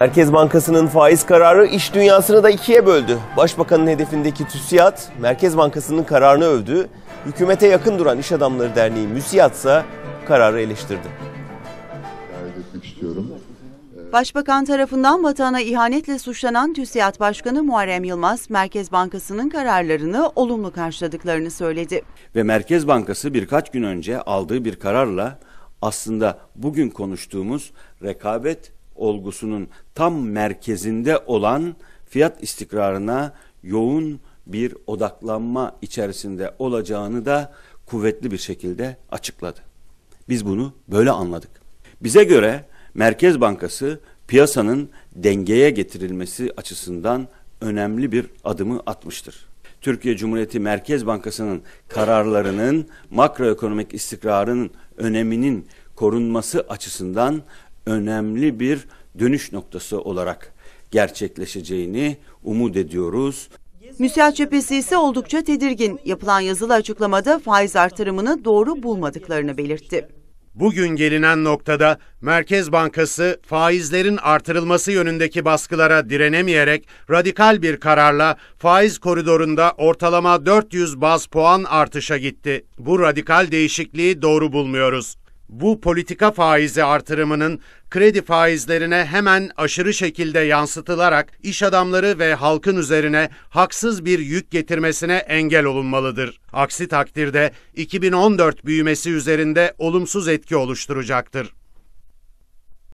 Merkez Bankası'nın faiz kararı iş dünyasını da ikiye böldü. Başbakanın hedefindeki TÜSİAD, Merkez Bankası'nın kararını övdü. Hükümete yakın duran İş Adamları Derneği MÜSİAD ise kararı eleştirdi. Ee, Başbakan tarafından vatana ihanetle suçlanan TÜSİAD Başkanı Muharrem Yılmaz, Merkez Bankası'nın kararlarını olumlu karşıladıklarını söyledi. Ve Merkez Bankası birkaç gün önce aldığı bir kararla aslında bugün konuştuğumuz rekabet olgusunun tam merkezinde olan fiyat istikrarına yoğun bir odaklanma içerisinde olacağını da kuvvetli bir şekilde açıkladı. Biz bunu böyle anladık. Bize göre Merkez Bankası piyasanın dengeye getirilmesi açısından önemli bir adımı atmıştır. Türkiye Cumhuriyeti Merkez Bankası'nın kararlarının makroekonomik istikrarının öneminin korunması açısından önemli bir dönüş noktası olarak gerçekleşeceğini umut ediyoruz. Müsiyat cephesi ise oldukça tedirgin. Yapılan yazılı açıklamada faiz artırımını doğru bulmadıklarını belirtti. Bugün gelinen noktada Merkez Bankası faizlerin artırılması yönündeki baskılara direnemeyerek radikal bir kararla faiz koridorunda ortalama 400 baz puan artışa gitti. Bu radikal değişikliği doğru bulmuyoruz. Bu politika faizi artırımının kredi faizlerine hemen aşırı şekilde yansıtılarak iş adamları ve halkın üzerine haksız bir yük getirmesine engel olunmalıdır. Aksi takdirde 2014 büyümesi üzerinde olumsuz etki oluşturacaktır.